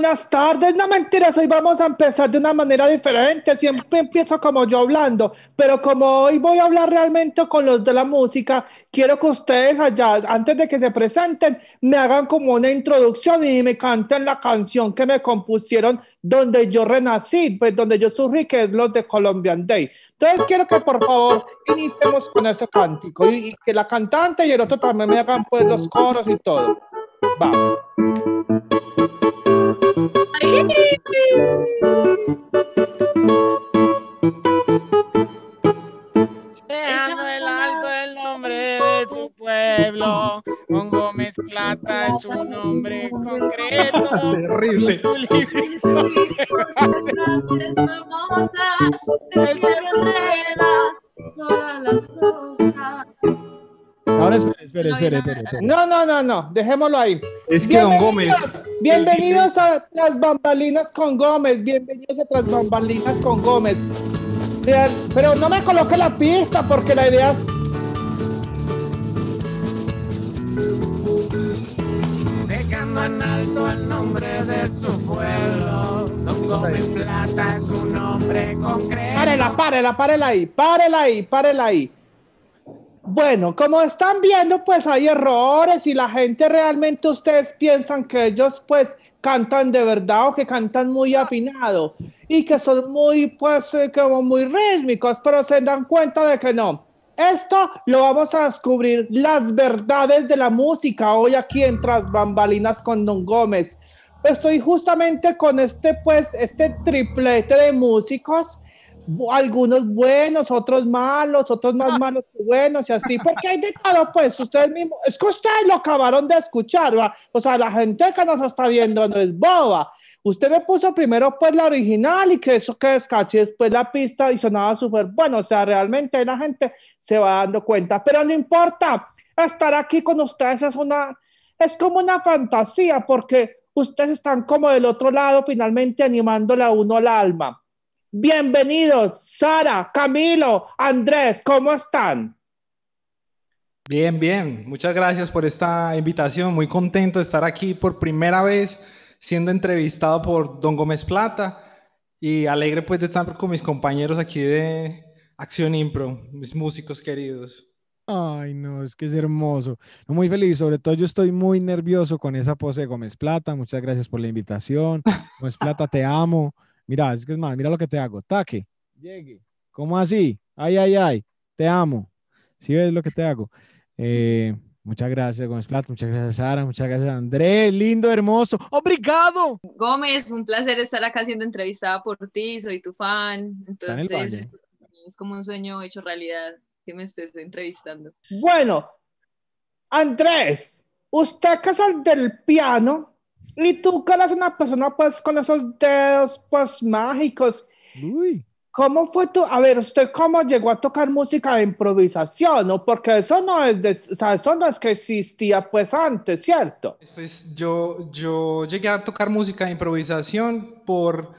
buenas tardes, no mentiras, hoy vamos a empezar de una manera diferente, siempre empiezo como yo hablando, pero como hoy voy a hablar realmente con los de la música, quiero que ustedes allá, antes de que se presenten, me hagan como una introducción y me canten la canción que me compusieron donde yo renací, pues donde yo surgí, que es los de Colombian Day. Entonces quiero que por favor iniciemos con ese cántico y, y que la cantante y el otro también me hagan pues los coros y todo. Vamos. Dejando el alto el nombre de su pueblo. Con Gómez Plata es un nombre concreto. Terrible. Ahora espere, espere, espere, espere, No, no, no, no, dejémoslo ahí. Es que Don Gómez, Bienvenidos a Las Bambalinas con Gómez. Bienvenidos a Las Bambalinas con Gómez. pero no me coloque la pista porque la idea es. en alto el nombre de su pueblo. Don Gómez Plata es un nombre concreto. Párela, párela, párela ahí, párela ahí, párela ahí. Bueno, como están viendo, pues hay errores y la gente realmente ustedes piensan que ellos pues cantan de verdad o que cantan muy afinado y que son muy pues eh, como muy rítmicos, pero se dan cuenta de que no. Esto lo vamos a descubrir las verdades de la música hoy aquí en Tras Bambalinas con Don Gómez. Estoy justamente con este pues este triplete de músicos algunos buenos, otros malos, otros más ah. malos que buenos y así, porque hay de todo, pues ustedes mismos, es que ustedes lo acabaron de escuchar, o sea, la gente que nos está viendo no es boba. Usted me puso primero pues la original y que eso que descaché después la pista y sonaba súper bueno, o sea, realmente la gente se va dando cuenta, pero no importa, estar aquí con ustedes es una, es como una fantasía, porque ustedes están como del otro lado finalmente animándole a uno al alma Bienvenidos, Sara, Camilo, Andrés, ¿cómo están? Bien, bien. Muchas gracias por esta invitación. Muy contento de estar aquí por primera vez siendo entrevistado por Don Gómez Plata y alegre pues de estar con mis compañeros aquí de Acción Impro, mis músicos queridos. Ay, no, es que es hermoso. Muy feliz, sobre todo yo estoy muy nervioso con esa pose de Gómez Plata. Muchas gracias por la invitación. Gómez Plata, te amo. Mira, es que es más, mira lo que te hago. Taque, llegue. ¿Cómo así? Ay, ay, ay. Te amo. Si ¿Sí ves lo que te hago. Eh, muchas gracias, Gómez Plata. Muchas gracias, Sara. Muchas gracias, Andrés. Lindo, hermoso. ¡Obrigado! Gómez, un placer estar acá siendo entrevistada por ti. Soy tu fan. Entonces, es como un sueño hecho realidad que me estés entrevistando. Bueno, Andrés, usted que del piano, y tú que eres una persona pues con esos dedos pues mágicos. Uy. ¿Cómo fue tú? a ver, usted cómo llegó a tocar música de improvisación, ¿no? Porque eso no es, de, o sea, eso que existía pues antes, ¿cierto? Pues yo, yo llegué a tocar música de improvisación por,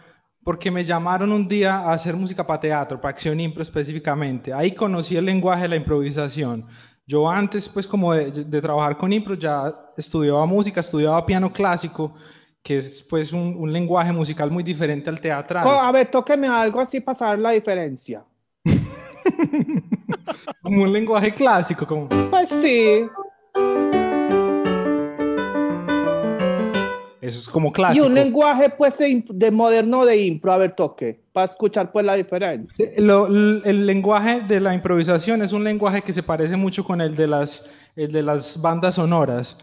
porque me llamaron un día a hacer música para teatro, para Acción Impro específicamente. Ahí conocí el lenguaje de la improvisación. Yo antes, pues como de, trabajar con impro, ya estudiaba música, estudiaba piano clásico, que es pues un, lenguaje musical muy diferente al teatral. a ver, tóqueme algo así para saber la diferencia. como un lenguaje clásico, como... Pues sí. Eso es como clásico. Y un lenguaje, pues, de moderno de impro. A ver, toque para escuchar pues la diferencia. el lenguaje de la improvisación es un lenguaje que se parece mucho con el de las, el de las bandas sonoras.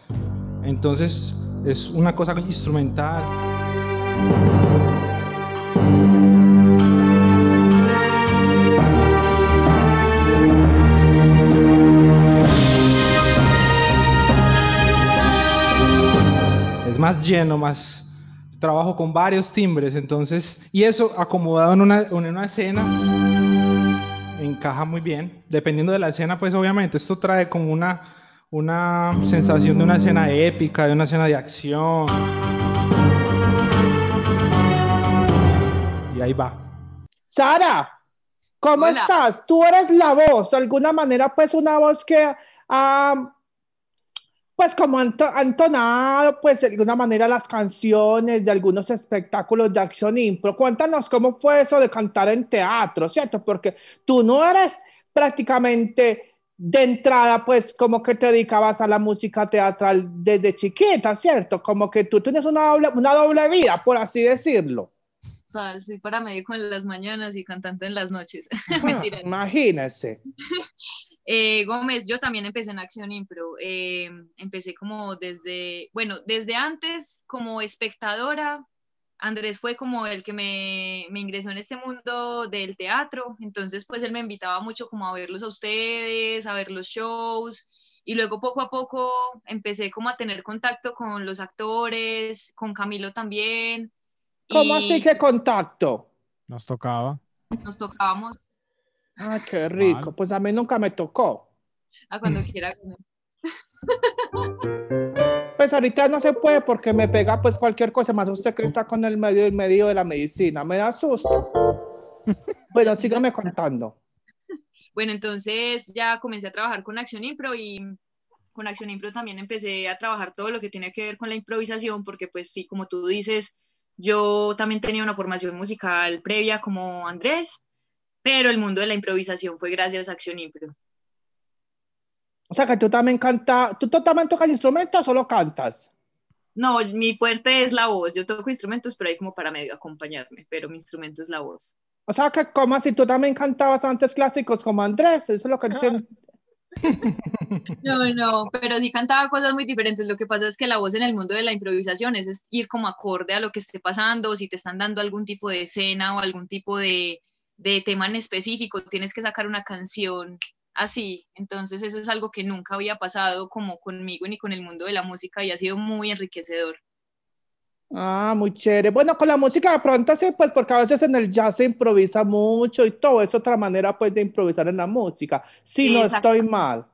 Entonces es una cosa instrumental. Es más lleno, más, trabajo con varios timbres, entonces, y eso acomodado en una, en escena encaja muy bien, dependiendo de la escena, pues obviamente esto trae como una, una sensación de una escena épica, de una escena de acción. Y ahí va. Sara, ¿cómo estás? Tú eres la voz, de alguna manera, pues una voz que... Ah, pues como han, pues de alguna manera las canciones de algunos espectáculos de acción impro. Cuéntanos cómo fue eso de cantar en teatro, ¿cierto? Porque tú no eres prácticamente de entrada, pues como que te dedicabas a la música teatral desde chiquita, ¿cierto? Como que tú tienes una doble, una doble vida, por así decirlo. Total, soy paramédico en las mañanas y cantante en las noches. Ah, Mentira. Imagínese. Eh, Gómez, yo también empecé en Acción Impro. Eh, empecé como desde, bueno, desde antes como espectadora. Andrés fue como el que me, me, ingresó en este mundo del teatro, entonces pues él me invitaba mucho como a verlos a ustedes, a ver los shows, y luego poco a poco empecé como a tener contacto con los actores, con Camilo también. ¿Cómo así que contacto? Nos tocaba. Nos tocábamos Ah, qué rico. Pues a mí nunca me tocó. A ah, cuando quiera. pues ahorita no se puede porque me pega pues cualquier cosa, más usted que está con el medio y medio de la medicina, me da susto. bueno, síganme contando. Bueno, entonces ya comencé a trabajar con Acción Impro y con Acción Impro también empecé a trabajar todo lo que tiene que ver con la improvisación, porque pues sí, como tú dices, yo también tenía una formación musical previa como Andrés, pero el mundo de la improvisación fue gracias a Acción Impro. O sea que tú también cantas, ¿tú, también tocas instrumentos o solo cantas? No, mi fuerte es la voz. Yo toco instrumentos, pero hay como para medio acompañarme, pero mi instrumento es la voz. O sea que como si tú también cantabas antes clásicos como Andrés, eso es lo que no. No, no, pero sí cantaba cosas muy diferentes. Lo que pasa es que la voz en el mundo de la improvisación es, ir como acorde a lo que esté pasando, si te están dando algún tipo de escena o algún tipo de, de tema en específico, tienes que sacar una canción así. Entonces eso es algo que nunca había pasado como conmigo ni con el mundo de la música y ha sido muy enriquecedor. Ah, muy chévere. Bueno, con la música de pronto sí, pues porque a veces en el jazz se improvisa mucho y todo, es otra manera pues de improvisar en la música, si no estoy mal.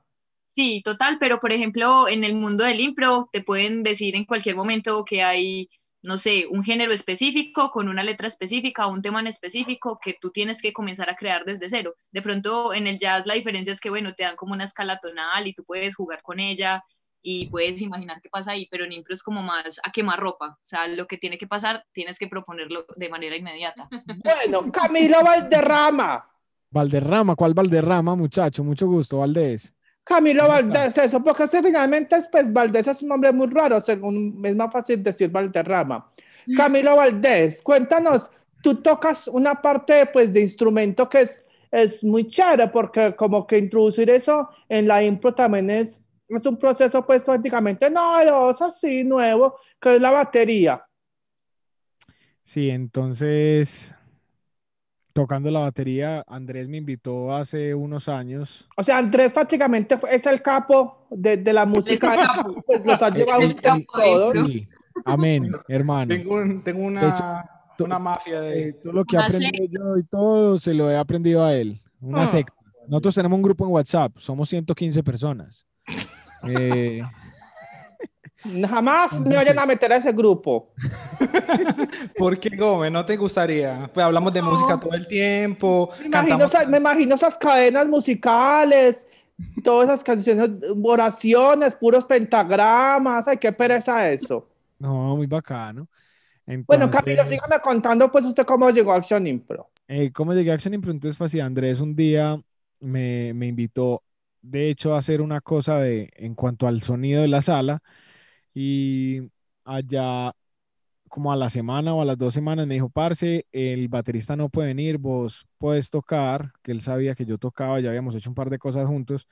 Sí, total, pero por ejemplo en el mundo del impro te pueden decir en cualquier momento que hay no sé, un género específico, con una letra específica o un tema en específico que tú tienes que comenzar a crear desde cero. De pronto en el jazz la diferencia es que, bueno, te dan como una escala tonal y tú puedes jugar con ella y puedes imaginar qué pasa ahí, pero en impro es como más a quemar ropa, o sea, lo que tiene que pasar tienes que proponerlo de manera inmediata. Bueno, Camilo Valderrama. Valderrama, ¿cuál Valderrama, muchacho? Mucho gusto, Valdés. Camilo Valdés, eso, porque finalmente es, pues, Valdés es un nombre muy raro, según es más fácil decir Valderrama. Mm. Camilo Valdés, cuéntanos, tú tocas una parte pues de instrumento que es, es muy chévere, porque como que introducir eso en la impro también es, un proceso pues prácticamente novedoso, así nuevo, que es la batería. Sí, entonces tocando la batería, Andrés me invitó hace unos años. O sea, Andrés prácticamente es el capo de, la música, pues los ha llevado todos. Amén, hermano. Tengo, una, mafia de... Eh, todo lo que he yo y todo se lo he aprendido a él, una ah. Nosotros tenemos un grupo en WhatsApp, somos 115 personas. Eh, Jamás me vayan a meter a ese grupo. ¿Por qué, Gómez? ¿No te gustaría? Pues hablamos de música todo el tiempo. Me imagino, esas cadenas musicales, todas esas canciones, oraciones, puros pentagramas. Ay, qué pereza eso. No, muy bacano. Bueno, Camilo, sígame contando, pues, usted cómo llegó a Action Impro. Eh, ¿Cómo llegué a Action Impro? Entonces fue pues así, Andrés un día me, me invitó, de hecho, a hacer una cosa de, en cuanto al sonido de la sala y allá como a la semana o a las dos semanas me dijo, parce, el baterista no puede venir, vos puedes tocar, que él sabía que yo tocaba, ya habíamos hecho un par de cosas juntos,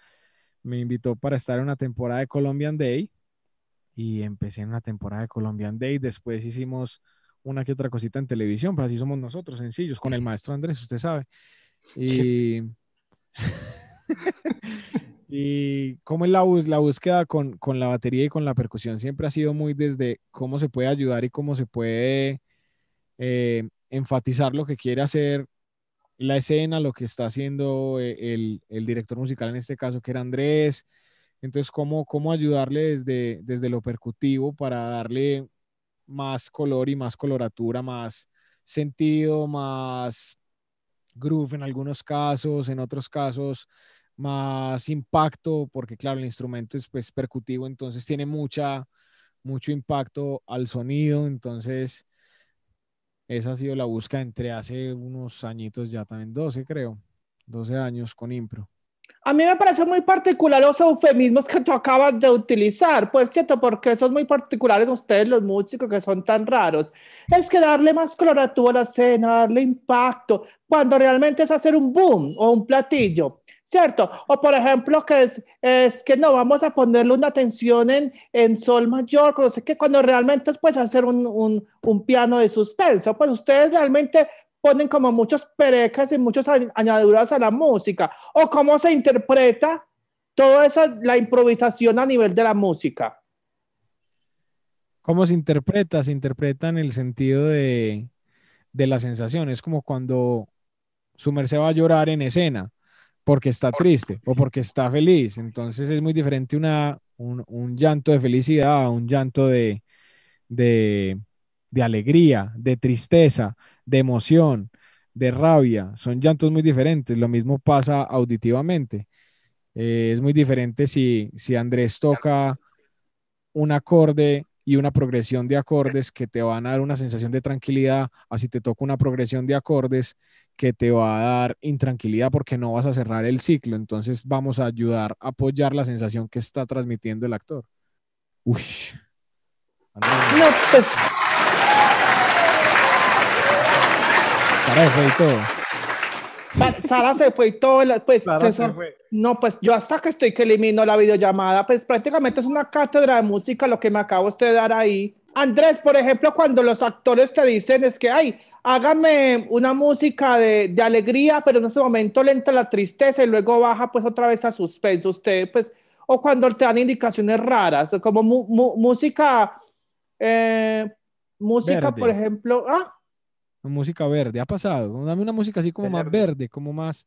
me invitó para estar en una temporada de Colombian Day y empecé en una temporada de Colombian Day, después hicimos una que otra cosita en televisión, pero así somos nosotros, sencillos, con el maestro Andrés, usted sabe. Y... ¿Y cómo es la, búsqueda con, la batería y con la percusión? Siempre ha sido muy desde cómo se puede ayudar y cómo se puede eh, enfatizar lo que quiere hacer la escena, lo que está haciendo eh, el, director musical, en este caso, que era Andrés. Entonces, ¿cómo, cómo ayudarle desde, desde lo percutivo para darle más color y más coloratura, más sentido, más groove en algunos casos, en otros casos más impacto, porque claro, el instrumento es pues percutivo, entonces tiene mucha, mucho impacto al sonido, entonces esa ha sido la búsqueda entre hace unos añitos ya también, 12 creo, 12 años con Impro. A mí me parece muy particular los eufemismos que tú acabas de utilizar, por pues, cierto, porque son muy particulares ustedes los músicos que son tan raros. Es que darle más color a la escena, darle impacto, cuando realmente es hacer un boom o un platillo. ¿cierto? O por ejemplo, que es, que no vamos a ponerle una tensión en, sol mayor, no sé qué, cuando realmente es pues hacer un, piano de suspenso, pues ustedes realmente ponen como muchos perecas y muchas añaduras a la música, o cómo se interpreta toda esa, la improvisación a nivel de la música. ¿Cómo se interpreta? Se interpreta en el sentido de, de la sensación, es como cuando su merced va a llorar en escena, porque está triste o porque está feliz. Entonces es muy diferente un, llanto de felicidad un llanto de, alegría, de tristeza, de emoción, de rabia. Son llantos muy diferentes. Lo mismo pasa auditivamente. Eh, es muy diferente si, si Andrés toca un acorde y una progresión de acordes que te van a dar una sensación de tranquilidad, así te toca una progresión de acordes que te va a dar intranquilidad porque no vas a cerrar el ciclo. Entonces vamos a ayudar a apoyar la sensación que está transmitiendo el actor. Uy. No, pues. Sara se fue y todo. Sara se fue y todo. Pues, No, pues yo hasta que estoy que elimino la videollamada, pues prácticamente es una cátedra de música lo que me acabo de dar ahí. Andrés, por ejemplo, cuando los actores te dicen es que, hay hágame una música de, de, alegría, pero en ese momento le entra la tristeza y luego baja pues otra vez a suspenso. Usted pues, o cuando te dan indicaciones raras, como música, eh, música por ejemplo, ah. Música verde, ha pasado. Dame una música así como más verde, como más...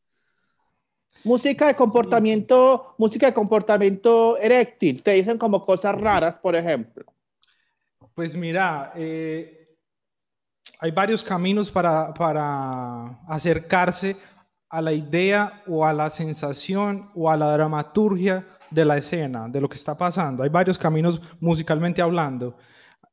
Música de comportamiento, música de comportamiento eréctil, te dicen como cosas raras, por ejemplo. Pues mira, eh, hay varios caminos para, acercarse a la idea o a la sensación o a la dramaturgia de la escena, de lo que está pasando. Hay varios caminos musicalmente hablando.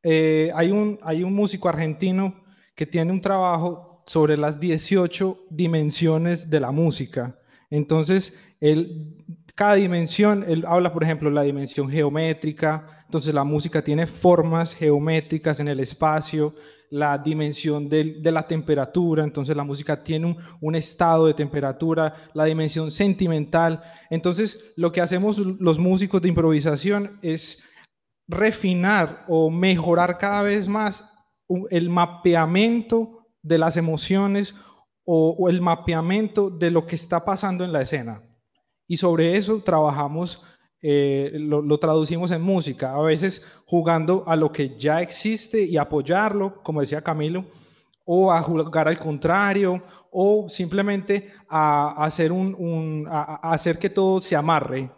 Eh, hay, un, hay un músico argentino que tiene un trabajo sobre las 18 dimensiones de la música. Entonces, él, cada dimensión, él habla, por ejemplo, la dimensión geométrica, entonces la música tiene formas geométricas en el espacio, la dimensión de, la temperatura, entonces la música tiene un, estado de temperatura, la dimensión sentimental. Entonces lo que hacemos los músicos de improvisación es refinar o mejorar cada vez más el mapeamiento de las emociones o el mapeamiento de lo que está pasando en la escena. Y sobre eso trabajamos eh, lo, lo, traducimos en música, a veces jugando a lo que ya existe y apoyarlo, como decía Camilo, o a jugar al contrario, o simplemente a, hacer, un, a, hacer que todo se amarre,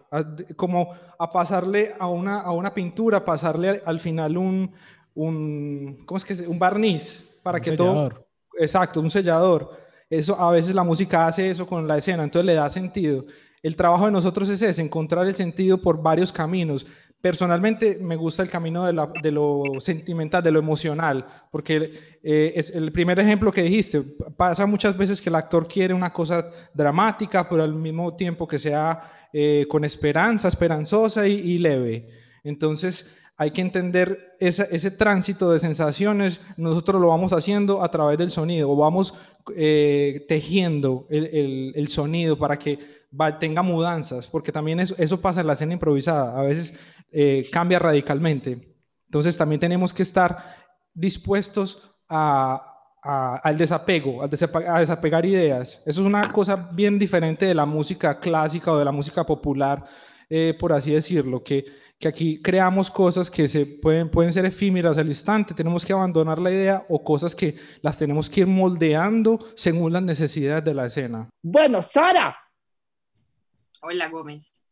como a pasarle a una, a una pintura, pasarle al final un, un, ¿cómo es que un barniz para un que sellador. todo... Exacto, un sellador. Eso, a veces la música hace eso con la escena, entonces le da sentido. El trabajo de nosotros es ese, encontrar el sentido por varios caminos. Personalmente me gusta el camino de, lo sentimental, de lo emocional, porque eh, es el primer ejemplo que dijiste, pasa muchas veces que el actor quiere una cosa dramática, pero al mismo tiempo que sea eh, con esperanza, esperanzosa y, leve. Entonces, hay que entender ese, tránsito de sensaciones, nosotros lo vamos haciendo a través del sonido, o vamos eh, tejiendo el, sonido para que tenga mudanzas, porque también eso, pasa en la escena improvisada, a veces eh, cambia radicalmente. Entonces también tenemos que estar dispuestos a, al desapego, a, a, desapegar ideas. Eso es una cosa bien diferente de la música clásica o de la música popular, eh, por así decirlo, que, que aquí creamos cosas que se pueden, pueden ser efímeras al instante, tenemos que abandonar la idea o cosas que las tenemos que ir moldeando según las necesidades de la escena. Bueno, Sara, Hola, Gómez.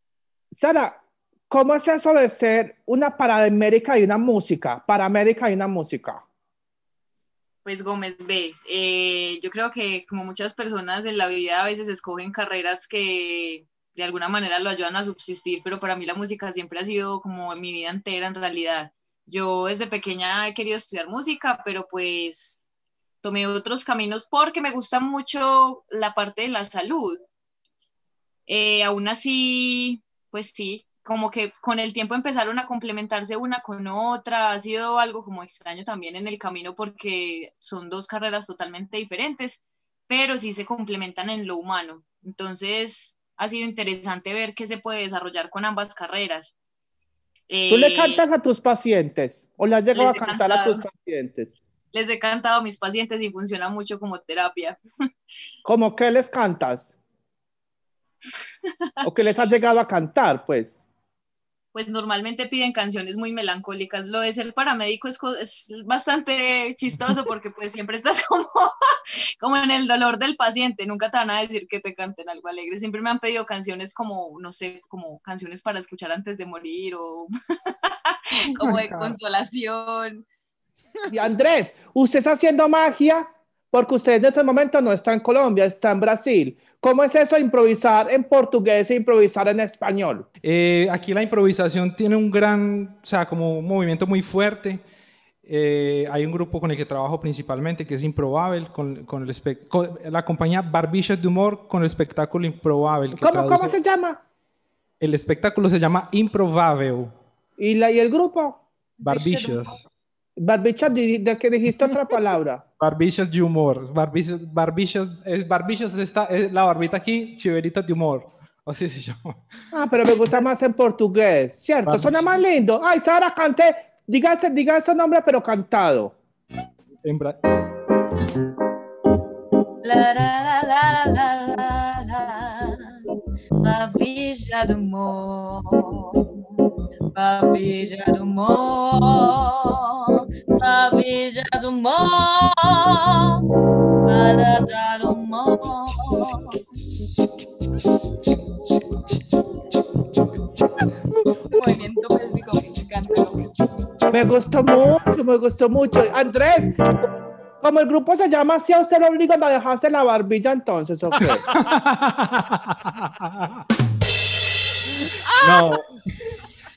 Sara, ¿cómo es eso de ser una paramédica y una música? Paramédica y una música. Pues Gómez B, eh, yo creo que como muchas personas en la vida a veces escogen carreras que de alguna manera lo ayudan a subsistir, pero para mí la música siempre ha sido como mi vida entera en realidad. Yo desde pequeña he querido estudiar música, pero pues tomé otros caminos porque me gusta mucho la parte de la salud. Eh, aún así, pues sí, como que con el tiempo empezaron a complementarse una con otra, ha sido algo como extraño también en el camino porque son dos carreras totalmente diferentes, pero sí se complementan en lo humano. Entonces, ha sido interesante ver qué se puede desarrollar con ambas carreras. ¿Tú le eh, cantas a tus pacientes o le has llegado a cantar a tus pacientes? Les he cantado a mis pacientes y funciona mucho como terapia. ¿Cómo que les cantas? o que les has llegado a cantar, pues. Pues normalmente piden canciones muy melancólicas. Lo de ser paramédico es, bastante chistoso porque pues siempre estás como, como en el dolor del paciente. Nunca te van a decir que te canten algo alegre. Siempre me han pedido canciones como, no sé, como canciones para escuchar antes de morir o oh como de consolación. Y Andrés, usted está haciendo magia porque usted en este momento no está en Colombia, está en Brasil. ¿Cómo es eso improvisar en portugués e improvisar en español? Eh, aquí la improvisación tiene un gran, o sea, como un movimiento muy fuerte. Eh, hay un grupo con el que trabajo principalmente que es Improbable, con, la compañía barbillas de Humor con el espectáculo Improbable. ¿Cómo, se llama? El espectáculo se llama Improbable. ¿Y, el grupo? Barbichos. Barbichas, de, qué dijiste otra palabra. Barbichas de humor. Barbichas, barbichas, es, barbichas esta, es la barbita aquí, chiverita de humor. Así se llama. Ah, pero me gusta más en portugués, ¿cierto? Suena más lindo. Ay, Sara, cante Diga, diga ese nombre, pero cantado. La, la, humor, humor la Movimiento Me gustó mucho, me gustó mucho. Andrés, como el grupo se llama Si a usted lo obligan a dejarse la barbilla entonces, ¿ok? no. ¡Ah!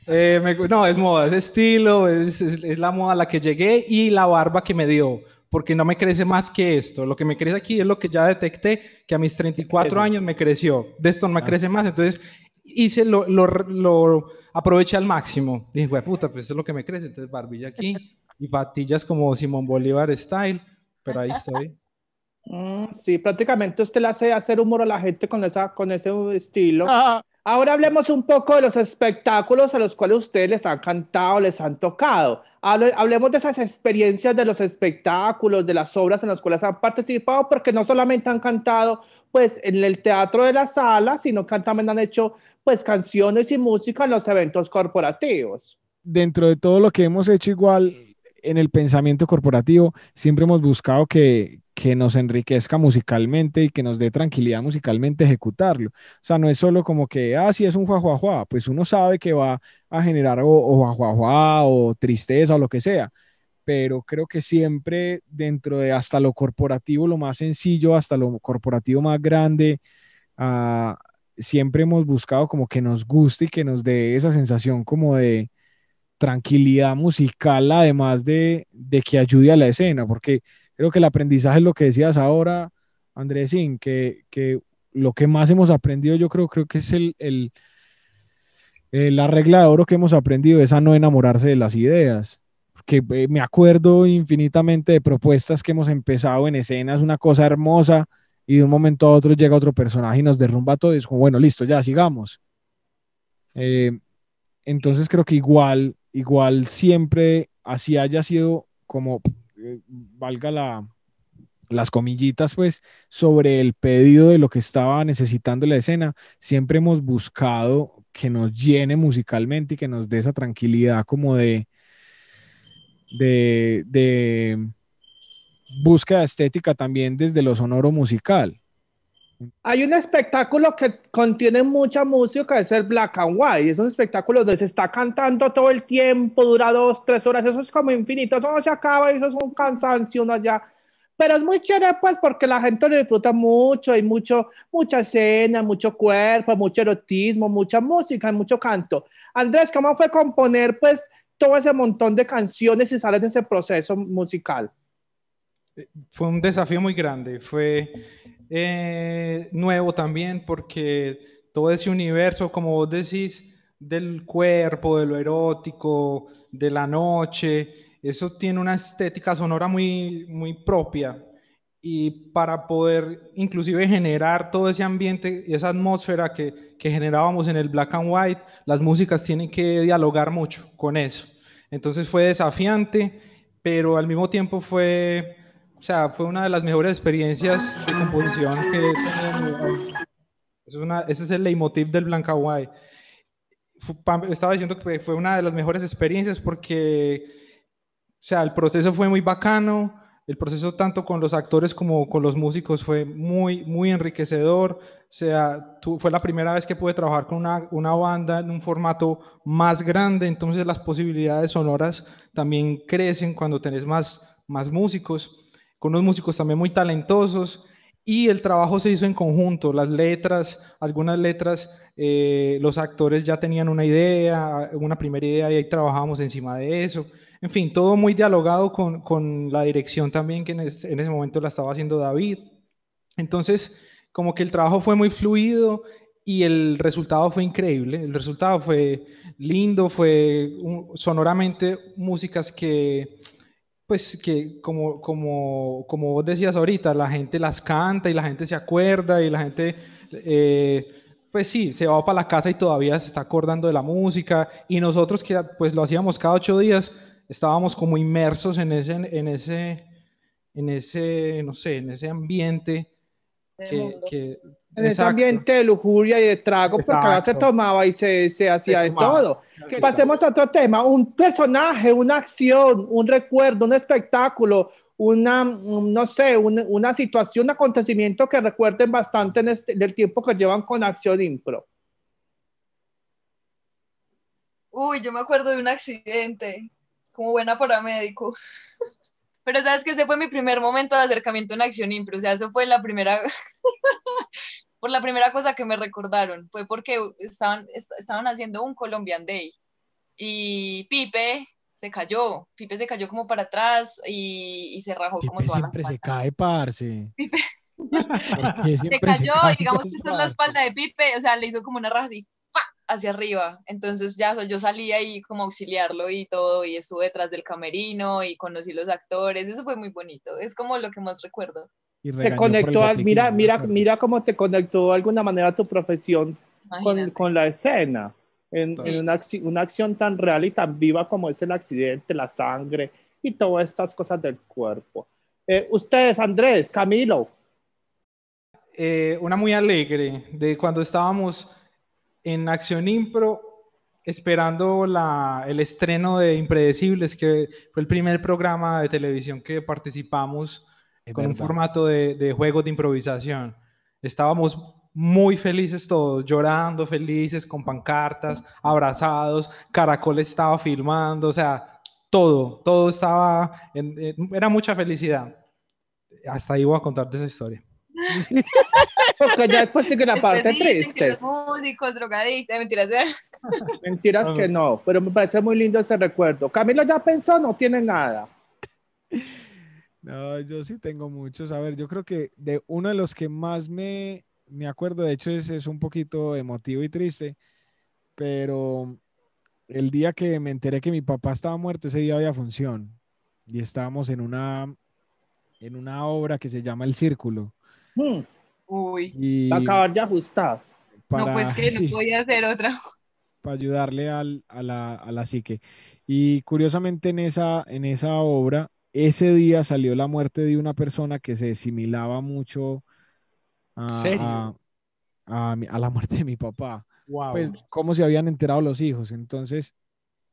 Eh, no, es moda, es estilo, es, la moda a la que llegué y la barba que me dio, porque no me crece más que esto. Lo que me crece aquí es lo que ya detecté, que a mis 34 años me creció. De esto no me ah. crece más, entonces hice lo, lo, aproveché al máximo. Dije, puta, pues es lo que me crece. Entonces, barbilla aquí y patillas como Simón Bolívar Style, pero ahí estoy. sí, prácticamente usted le hace hacer humor a la gente con, esa, con ese estilo. Ah. Ahora hablemos un poco de los espectáculos a los cuales ustedes les han cantado, les han tocado. hablemos de esas experiencias de los espectáculos, de las obras en las cuales han participado, porque no solamente han cantado pues en el teatro de la sala, sino que también han hecho pues canciones y música en los eventos corporativos. Dentro de todo lo que hemos hecho igual, en el pensamiento corporativo siempre hemos buscado que, que nos enriquezca musicalmente y que nos dé tranquilidad musicalmente ejecutarlo. O sea, no es solo como que, ah, sí, es un juajuajuá, pues uno sabe que va a generar o, o o tristeza o lo que sea, pero creo que siempre dentro de hasta lo corporativo, lo más sencillo, hasta lo corporativo más grande, ah, siempre hemos buscado como que nos guste y que nos dé esa sensación como de, tranquilidad musical, además de, que ayude a la escena, porque creo que el aprendizaje es lo que decías ahora, Andrés que, que lo que más hemos aprendido, yo creo, creo que es el, el el eh, la regla de oro que hemos aprendido, es a no enamorarse de las ideas, porque eh, me acuerdo infinitamente de propuestas que hemos empezado en escenas, una cosa hermosa, y de un momento a otro llega otro personaje y nos derrumba todo, y es como, bueno, listo, ya sigamos. Eh, entonces creo que igual igual siempre, así haya sido como, eh, valga las comillitas, pues, sobre el pedido de lo que estaba necesitando la escena, siempre hemos buscado que nos llene musicalmente y que nos dé esa tranquilidad como de, de búsqueda estética también desde lo sonoro musical. Hay un espectáculo que contiene mucha música, es el Black and White. Es un espectáculo donde se está cantando todo el tiempo, dura dos, tres horas, eso es como infinito, eso no se acaba, eso es un cansancio, uno ya. Pero es muy chévere, pues, porque la gente lo disfruta mucho, hay mucho, mucha escena, mucho cuerpo, mucho erotismo, mucha música, mucho canto. Andrés, ¿cómo fue componer, pues, todo ese montón de canciones y salen de ese proceso musical? Eh, fue un desafío muy grande, fue eh, nuevo también porque todo ese universo, como vos decís, del cuerpo, de lo erótico, de la noche, eso tiene una estética sonora muy, muy propia. Y para poder inclusive generar todo ese ambiente y esa atmósfera que, que generábamos en el black and white, las músicas tienen que dialogar mucho con eso. Entonces fue desafiante, pero al mismo tiempo fue o sea, fue una de las mejores experiencias de composición Es ese es el leitmotiv del Blanca Guay. Estaba diciendo que fue una de las mejores experiencias porque, o sea, el proceso fue muy bacano, el proceso tanto con los actores como con los músicos fue muy, muy enriquecedor. O sea, fue la primera vez que pude trabajar con una, una, banda en un formato más grande, entonces las posibilidades sonoras también crecen cuando tenés más, más músicos con unos músicos también muy talentosos y el trabajo se hizo en conjunto, las letras, algunas letras, eh, los actores ya tenían una idea, una primera idea y ahí trabajábamos encima de eso. En fin, todo muy dialogado con, con la dirección también que en, ese momento la estaba haciendo David. Entonces, como que el trabajo fue muy fluido y el resultado fue increíble. El resultado fue lindo, fue sonoramente músicas que pues que como, como, vos decías ahorita, la gente las canta y la gente se acuerda y la gente, eh, pues sí, se va para la casa y todavía se está acordando de la música y nosotros que pues lo hacíamos cada ocho días, estábamos como inmersos en ese, en ese, en ese no sé, en ese ambiente que, en ese ambiente de lujuria y de trago, porque ahora se tomaba y se, hacía de todo. pasemos a otro tema, un personaje, una acción, un recuerdo, un espectáculo, una, mm, no sé, una, situación, un acontecimiento que recuerden bastante en este, del tiempo que llevan con Acción Impro. Uy, yo me acuerdo de un accidente, como buena para paramédico. Pero sabes que ese fue mi primer momento de acercamiento en Acción Impro, o sea, eso fue la primera por la primera cosa que me recordaron fue porque estaban, estaban haciendo un Colombian Day y Pipe se cayó, Pipe se cayó como para atrás y, se rajó como toda siempre la se cae, parce. se cayó, digamos que es la espalda de Pipe, o sea, le hizo como una raja así, hacia arriba. Entonces ya yo salí ahí como auxiliarlo y todo, y estuve detrás del camerino y conocí los actores, eso fue muy bonito, es como lo que más recuerdo te conectó, al, mira, mira, mira cómo te conectó de alguna manera tu profesión con, con, la escena, en, en una, acción tan real y tan viva como es el accidente, la sangre y todas estas cosas del cuerpo. Eh, ustedes, Andrés, Camilo. Eh, una muy alegre de cuando estábamos en Acción Impro esperando la, el estreno de Impredecibles, que fue el primer programa de televisión que participamos en con un formato de, de juegos de improvisación. Estábamos muy felices todos, llorando, felices, con pancartas, abrazados, Caracol estaba filmando, o sea, todo, todo estaba, era mucha felicidad. Hasta ahí voy a contarte esa historia. Porque ya después sigue la parte triste. músicos, drogadictos, eh, mentiras. ¿eh? mentiras que ah. no, pero me parece muy lindo ese recuerdo. Camilo ya pensó, no tiene nada yo sí tengo muchos. A ver, yo creo que de uno de los que más me, me acuerdo, de hecho es, es un poquito emotivo y triste, pero el día que me enteré que mi papá estaba muerto, ese día había función y estábamos en una, en una obra que se llama El Círculo. Mm. Uy, va y acabar ya ajustado. no, pues que no podía hacer otra. Para ayudarle al, a, la, a la psique. Y curiosamente en esa, en esa obra ese día salió la muerte de una persona que se asimilaba mucho a, a, la muerte de mi papá. Pues cómo se habían enterado los hijos. Entonces,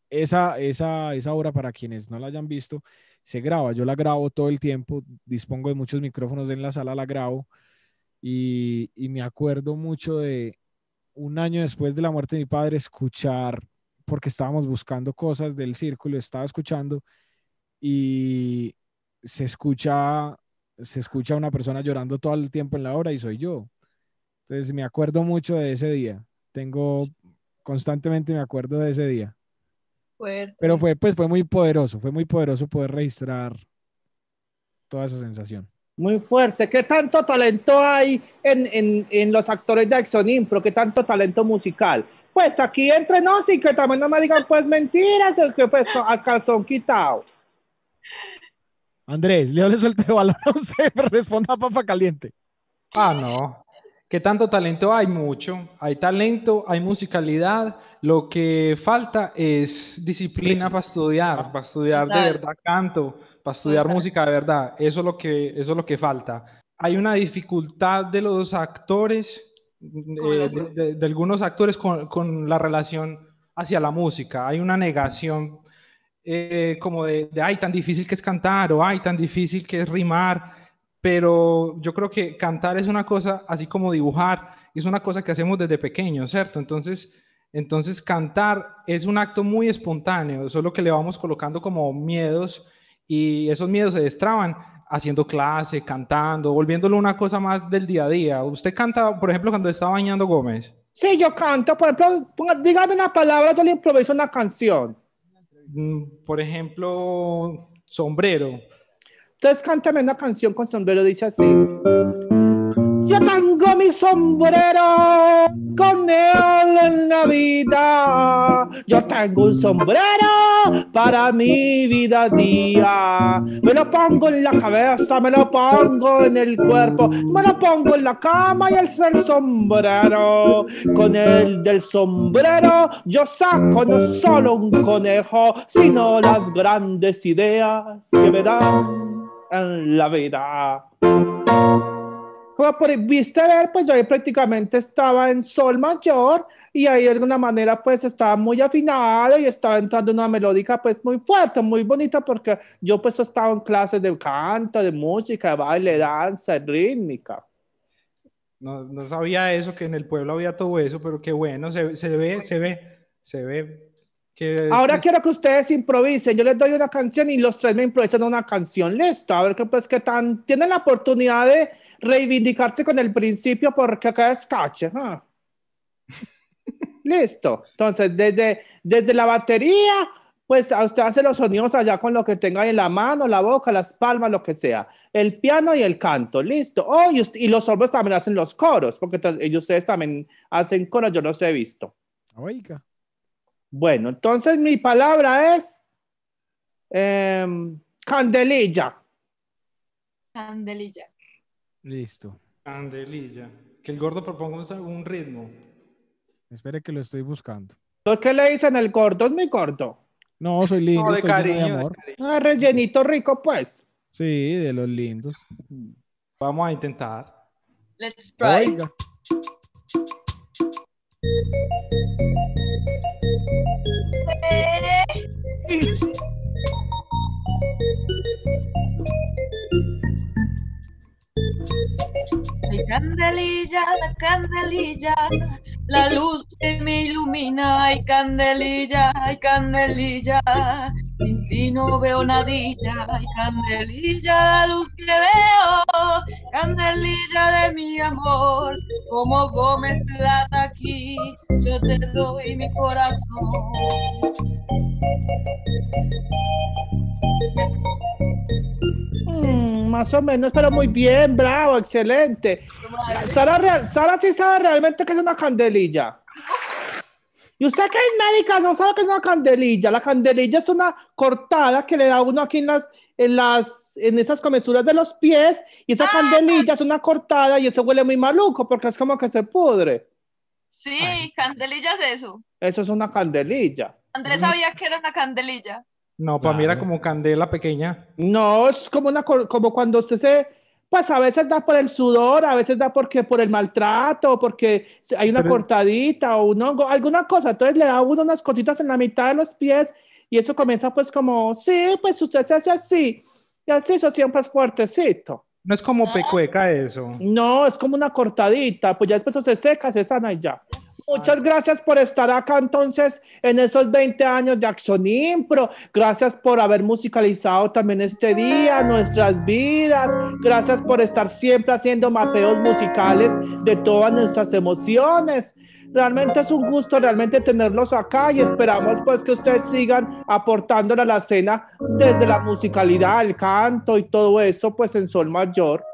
esa, esa, esa obra, para quienes no la hayan visto, se graba. Yo la grabo todo el tiempo, dispongo de muchos micrófonos en la sala, la grabo. Y, y me acuerdo mucho de un año después de la muerte de mi padre escuchar, porque estábamos buscando cosas del círculo, estaba escuchando y se escucha, se escucha una persona llorando todo el tiempo en la obra y soy yo. Entonces me acuerdo mucho de ese día. Tengo constantemente me acuerdo de ese día. Pero fue pues fue muy poderoso, fue muy poderoso poder registrar toda esa sensación. Muy fuerte. ¿Qué tanto talento hay en, en, en los actores de Action Impro? ¿Qué tanto talento musical? Pues aquí entre nos y que también no me digan pues mentiras, que pues al acá quitado. Andrés, Leo le suelte balón a usted, pero responda a papa caliente. Ah, no. ¿Qué tanto talento hay? Mucho. Hay talento, hay musicalidad. Lo que falta es disciplina para estudiar, para estudiar de verdad canto, para estudiar música de verdad. Eso es lo que, eso lo que falta. Hay una dificultad de los actores, eh, de, algunos actores con la relación hacia la música. Hay una negación eh, como de, ay, tan difícil que es cantar o ay, tan difícil que es rimar, pero yo creo que cantar es una cosa, así como dibujar, es una cosa que hacemos desde pequeño ¿cierto? Entonces, entonces cantar es un acto muy espontáneo, eso lo que le vamos colocando como miedos y esos miedos se destraban haciendo clase, cantando, volviéndolo una cosa más del día a día. ¿Usted canta, por ejemplo, cuando está bañando Gómez? Sí, yo canto. Por ejemplo, dígame una palabra, yo le improviso una canción. Mm, por ejemplo, sombrero. Entonces cántame una canción con sombrero, dice así sombrero con neón en la vida Yo tengo un sombrero para mi vida día. Me lo pongo en la cabeza, me lo pongo en el cuerpo, me lo pongo en la cama y el, sombrero. Con el del sombrero yo saco no solo un conejo, sino las grandes ideas que me dan en la vida. Como por, viste ver, pues yo ahí prácticamente estaba en sol mayor y ahí de alguna manera pues estaba muy afinado y estaba entrando una melódica pues muy fuerte, muy bonita porque yo pues estaba en clases de canto, de música, de baile, danza, rítmica. No, no sabía eso, que en el pueblo había todo eso, pero qué bueno, se, se ve, se ve, se ve. Que... Ahora quiero que ustedes improvisen. Yo les doy una canción y los tres me improvisan una canción. Listo. A ver que pues qué tan tienen la oportunidad de, reivindicarse con el principio porque acá es cache. Ah. Listo. Entonces, desde, desde la batería, pues usted hace los sonidos allá con lo que tenga en la mano, la boca, las palmas, lo que sea. El piano y el canto, listo. Oh, y, los hombres también hacen los coros, porque ellos ustedes también hacen coros, yo los he visto. Bueno, entonces mi palabra es em, candelilla. Candelilla. Listo. Candelilla. Que el gordo proponga un ritmo. Espere que lo estoy buscando. ¿Tú qué le dicen el gordo? Es muy corto. No, soy lindo. de cariño, Ah, rellenito rico, pues. Sí, de los lindos. Vamos a intentar. Let's try. Candelilla, candelilla, la luz que me ilumina, ay candelilla, ay candelilla, sin ti no veo nadilla, ay candelilla, la luz que veo, candelilla de mi amor, como Gómez plata aquí, yo te doy mi corazón. más o menos, pero muy bien, bravo, excelente. Sara, real, Sara sí sabe realmente que es una candelilla. Y usted que es médica no sabe que es una candelilla. La candelilla es una cortada que le da uno aquí en las, en las, en esas comisuras de los pies. Y esa ah, candelilla es una cortada y eso huele muy maluco porque es como que se pudre. Sí, candelilla es eso. Eso es una candelilla. Andrés sabía que era una candelilla. No, para mira mí era como candela pequeña. No, es como, una, como cuando usted se... Pues a veces da por el sudor, a veces da porque por el maltrato, porque hay una cortadita o un hongo, alguna cosa. Entonces le da uno unas cositas en la mitad de los pies y eso comienza pues como, sí, pues usted se hace así. Y así eso siempre es fuertecito. No es como ah. pecueca eso. No, es como una cortadita. Pues ya después se seca, se sana y ya. Muchas gracias por estar acá entonces en esos 20 años de Acción Impro. Gracias por haber musicalizado también este día, nuestras vidas. Gracias por estar siempre haciendo mapeos musicales de todas nuestras emociones. Realmente es un gusto realmente tenerlos acá y esperamos pues que ustedes sigan aportándole a la escena desde la musicalidad, el canto y todo eso pues en sol mayor.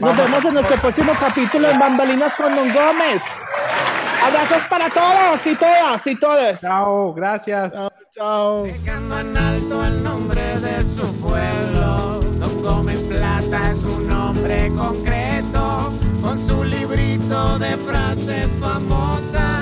Nos vemos en nuestro próximo capítulo en Bambalinas con Don Gómez. Abrazos para todos y todas y todos. Chao, gracias. chao. Dejando en alto el nombre de su pueblo. Don Gómez Plata es un hombre concreto. Con su librito de frases famosas.